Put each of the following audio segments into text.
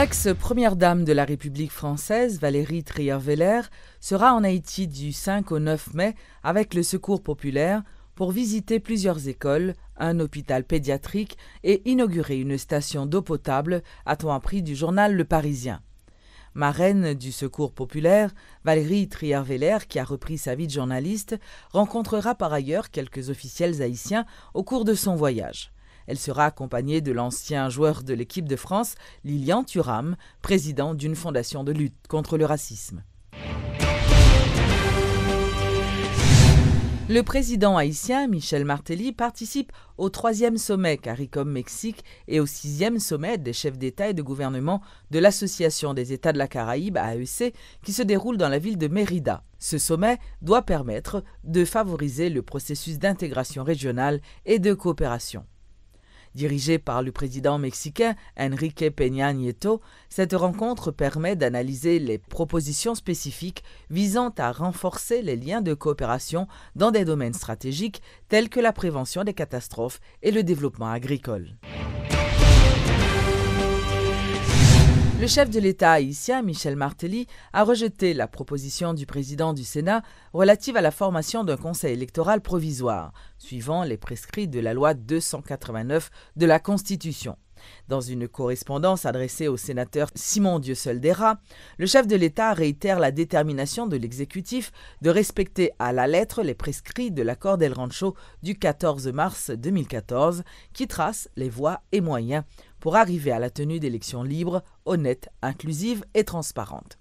L'ex-première dame de la République française, Valérie trier sera en Haïti du 5 au 9 mai avec le Secours populaire pour visiter plusieurs écoles, un hôpital pédiatrique et inaugurer une station d'eau potable, a-t-on appris du journal Le Parisien. Marraine du Secours populaire, Valérie Trier-Veller, qui a repris sa vie de journaliste, rencontrera par ailleurs quelques officiels haïtiens au cours de son voyage. Elle sera accompagnée de l'ancien joueur de l'équipe de France, Lilian Thuram, président d'une fondation de lutte contre le racisme. Le président haïtien Michel Martelly participe au troisième sommet CARICOM Mexique et au sixième sommet des chefs d'État et de gouvernement de l'Association des États de la Caraïbe, AEC, qui se déroule dans la ville de Mérida. Ce sommet doit permettre de favoriser le processus d'intégration régionale et de coopération. Dirigée par le président mexicain Enrique Peña Nieto, cette rencontre permet d'analyser les propositions spécifiques visant à renforcer les liens de coopération dans des domaines stratégiques tels que la prévention des catastrophes et le développement agricole. Le chef de l'État haïtien, Michel Martelly, a rejeté la proposition du président du Sénat relative à la formation d'un conseil électoral provisoire, suivant les prescrits de la loi 289 de la Constitution. Dans une correspondance adressée au sénateur Simon Dieuselderra, le chef de l'État réitère la détermination de l'exécutif de respecter à la lettre les prescrits de l'accord d'El Rancho du 14 mars 2014 qui trace les voies et moyens pour arriver à la tenue d'élections libres, honnêtes, inclusives et transparentes.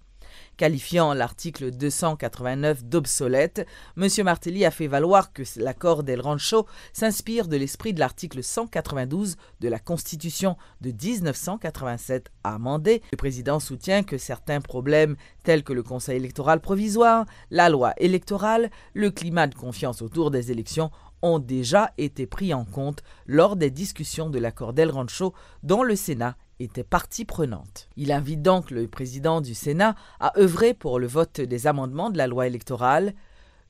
Qualifiant l'article 289 d'obsolète, M. Martelly a fait valoir que l'accord d'El Rancho s'inspire de l'esprit de l'article 192 de la Constitution de 1987 amendée. Le président soutient que certains problèmes tels que le Conseil électoral provisoire, la loi électorale, le climat de confiance autour des élections ont déjà été pris en compte lors des discussions de l'accord d'El Rancho dont le Sénat était partie prenante. Il invite donc le président du Sénat à œuvrer pour le vote des amendements de la loi électorale.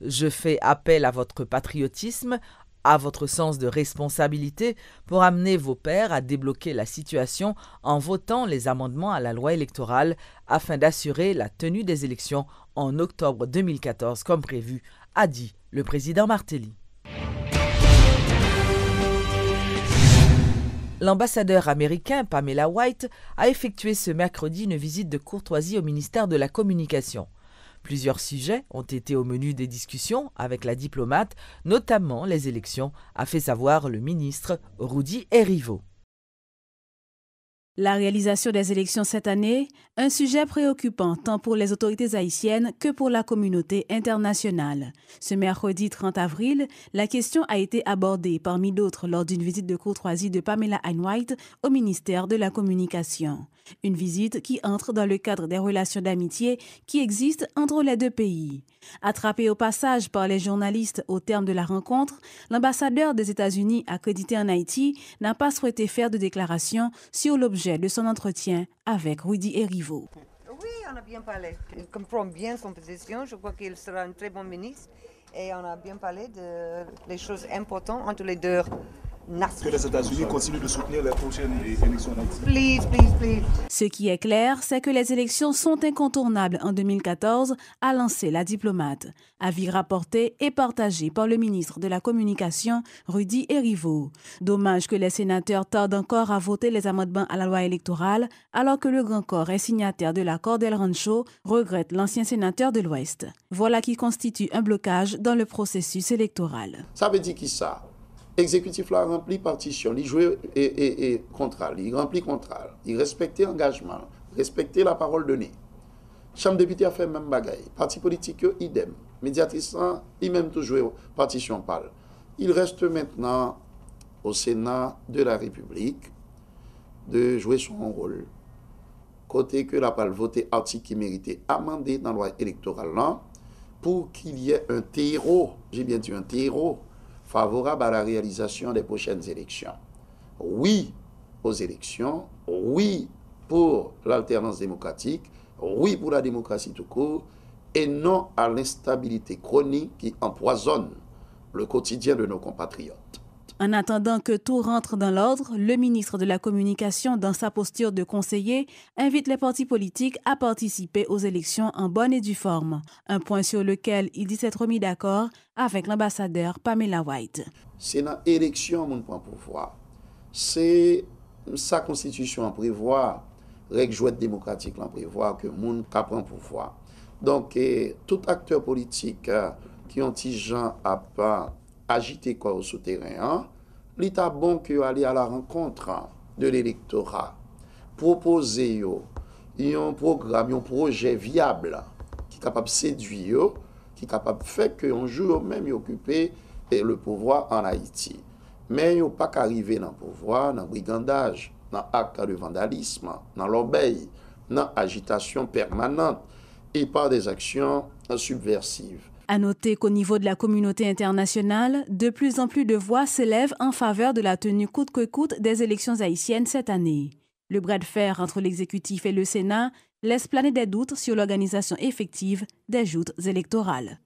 Je fais appel à votre patriotisme, à votre sens de responsabilité pour amener vos pairs à débloquer la situation en votant les amendements à la loi électorale afin d'assurer la tenue des élections en octobre 2014 comme prévu, a dit le président Martelly. L'ambassadeur américain Pamela White a effectué ce mercredi une visite de courtoisie au ministère de la Communication. Plusieurs sujets ont été au menu des discussions avec la diplomate, notamment les élections, a fait savoir le ministre Rudy Erivo. La réalisation des élections cette année, un sujet préoccupant tant pour les autorités haïtiennes que pour la communauté internationale. Ce mercredi 30 avril, la question a été abordée parmi d'autres lors d'une visite de courtoisie de Pamela Einwhite au ministère de la Communication. Une visite qui entre dans le cadre des relations d'amitié qui existent entre les deux pays. Attrapé au passage par les journalistes au terme de la rencontre, l'ambassadeur des États-Unis accrédité en Haïti n'a pas souhaité faire de déclaration sur l'objet de son entretien avec Rudy Erivo. Oui, on a bien parlé. Il comprend bien son position. Je crois qu'il sera un très bon ministre. Et on a bien parlé des les choses importantes entre les deux que les États-Unis continuent de soutenir les prochaines élections Please, please, Ce qui est clair, c'est que les élections sont incontournables en 2014, a lancé la diplomate. Avis rapporté et partagé par le ministre de la Communication, Rudy Erivo. Dommage que les sénateurs tardent encore à voter les amendements à la loi électorale, alors que le Grand Corps est signataire de l'accord d'El Rancho, regrette l'ancien sénateur de l'Ouest. Voilà qui constitue un blocage dans le processus électoral. Ça veut dire qui ça Exécutif la rempli partition, il jouait et il il rempli il il respectait engagement, respectait la parole donnée. Chambre députée a fait même bagaille. parti politique idem, médiatrice, hein, il même toujours partition partition Il reste maintenant au Sénat de la République de jouer son rôle. Côté que la parole voté article qui méritait amender dans la loi électorale hein, pour qu'il y ait un terreau, j'ai bien dit un terreau, favorable à la réalisation des prochaines élections. Oui aux élections, oui pour l'alternance démocratique, oui pour la démocratie tout court, et non à l'instabilité chronique qui empoisonne le quotidien de nos compatriotes. En attendant que tout rentre dans l'ordre, le ministre de la Communication, dans sa posture de conseiller, invite les partis politiques à participer aux élections en bonne et due forme, un point sur lequel il dit s'être mis d'accord avec l'ambassadeur Pamela White. C'est dans l'élection mon point pouvoir. C'est sa constitution en prévoir, règle jouette démocratique en prévoir que mon prend pouvoir. Donc, eh, tout acteur politique euh, qui ont gens à part agite kwa ou sou teren an, li ta bon ki yo alè a la renkontran de l'elektorat propose yo yon projè viable ki kapap sedu yo, ki kapap fèk ki yon jou yon mèm yon kupè le pouvoi an Haiti. Men yo pa k'arive nan pouvoi, nan brigandaj, nan akta de vandalisme, nan l'obey, nan agitasyon permanant e pa des aksyon subversive. À noter qu'au niveau de la communauté internationale, de plus en plus de voix s'élèvent en faveur de la tenue coûte que coûte des élections haïtiennes cette année. Le bras de fer entre l'exécutif et le Sénat laisse planer des doutes sur l'organisation effective des joutes électorales.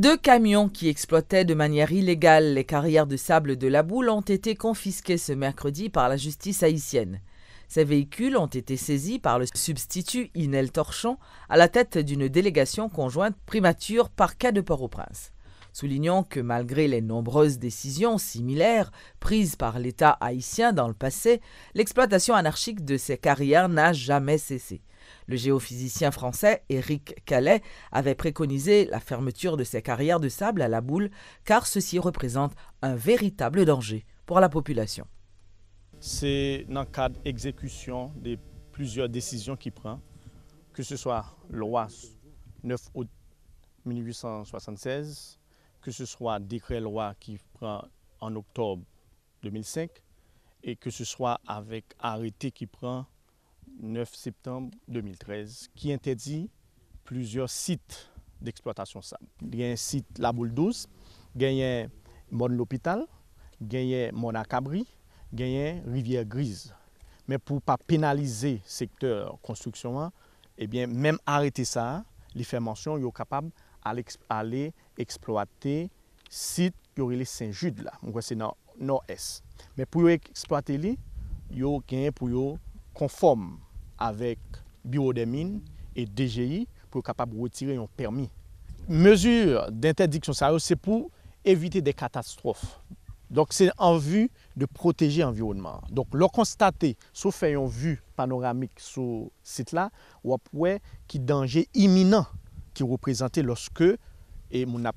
Deux camions qui exploitaient de manière illégale les carrières de sable de la boule ont été confisqués ce mercredi par la justice haïtienne. Ces véhicules ont été saisis par le substitut Inel Torchon à la tête d'une délégation conjointe primature par cas de Port-au-Prince. Soulignons que malgré les nombreuses décisions similaires prises par l'État haïtien dans le passé, l'exploitation anarchique de ces carrières n'a jamais cessé. Le géophysicien français Éric Calais avait préconisé la fermeture de ces carrières de sable à la boule car ceci représente un véritable danger pour la population c'est dans le cadre d'exécution de plusieurs décisions qu'il prend, que ce soit loi 9 août 1876, que ce soit décret-loi qui prend en octobre 2005 et que ce soit avec arrêté qui prend 9 septembre 2013 qui interdit plusieurs sites d'exploitation sable. Il y a un site La Boule 12, il y a Mon L'Hôpital, il y a Mon gagné rivière grise. Mais pour ne pas pénaliser le secteur construction, et eh bien, même arrêter ça, les fait mention, ils sont capables d'aller exploiter le site qui les Saint-Jude, là. c'est dans le nord-est. Mais pour exploiter les, ils ont pour être conforme avec le bureau des mines et DGI pour être capable de retirer un permis. Mesure d'interdiction, c'est pour éviter des catastrophes. Donc c'est en vue de proteje environnement. Donk lò konstate sou fè yon vü panoramik sou sit la, wap wè ki dange iminan ki wè prezante loske moun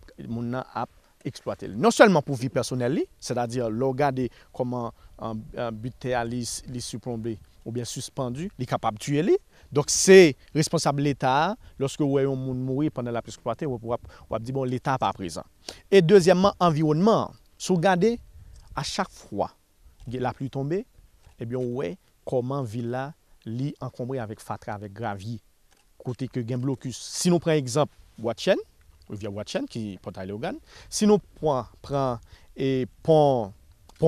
ap eksploate. Non selman pou vi personel li, sè da di lò gade koman an bute a li suplombe ou bien suspandu, li kapab tue li. Donk se responsable l'Etat, loske wè yon moun moui pwè moun ap eksploate, wap di bon l'Etat pa prezant. E deuxyman, environnement, sou gade... A chak fwa, ge la plu tombe, ebyon eh wè koman villa li ankombre avèk fatra, avèk gravye, kote ke gen blokus. Si nou pren ekzamp watchen, wè via watchen ki pot ale ogan, si nou pon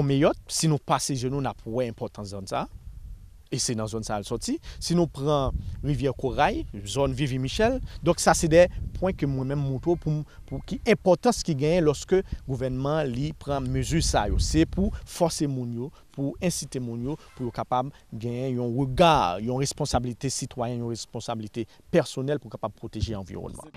meyot, si nou pase jenoun ap wè importan zan sa, e se nan zon sa al soti, se nou pran Rivière-Couraille, zon Vivi-Michel, dok sa se de point ke mwen men mwoto pou ki importans ki genye loske gouvenman li pran mezu sa yo. Se pou fose moun yo, pou incite moun yo, pou yo kapab genye yon regard, yon responsabilite sitwayen, yon responsabilite personel pou kapab proteje yon environman.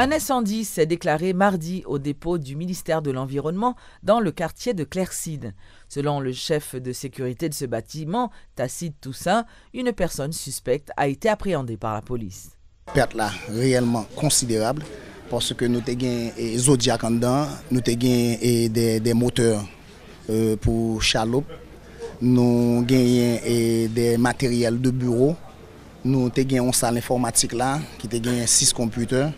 Un incendie s'est déclaré mardi au dépôt du ministère de l'Environnement dans le quartier de Claircide. Selon le chef de sécurité de ce bâtiment, Tacite Toussaint, une personne suspecte a été appréhendée par la police. Perte là réellement considérable parce que nous avons des zodiacs nous avons des, moteurs euh, pour chaloupes, nous avons des matériels de bureau, nous avons une salle informatique là qui a six computers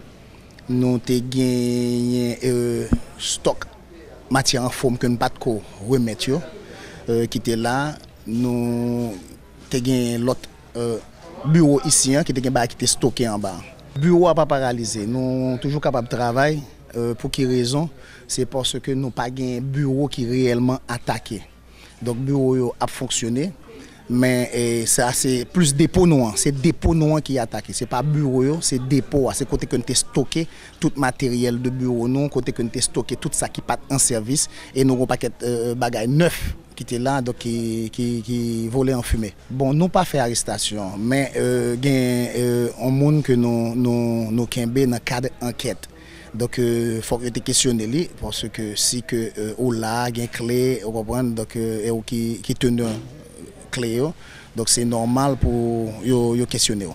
nous avons un stock de matière en forme que nous ne remettre euh, qui était là. Nous avons un l'autre euh, bureau ici qui hein, était stocké en bas. Le bureau n'a pas paralysé. Nous sommes toujours capables de travailler. Euh, pour quelle raison C'est parce que nous n'avons pas un bureau qui est réellement attaqué. Donc le bureau a fonctionné. men e sa se plus depo nou an, se depo nou an ki atake, se pa bureau yo, se depo an, se kote kon te stoke, tout materiel de bureau nou, kote kon te stoke, tout sa ki pat en servis, e nou repaket e, bagay neuf ki te la, do ki vole en fume. Bon, nou pa fe arrestasyon, men e, gen e, an moun ke nou kenbe nan kade anket, do ke fok yo te kesyon de li, pon se ke si ke ou la, gen kle, ou repan, do ke e ou ki tene un. Donc c'est normal pour questionner.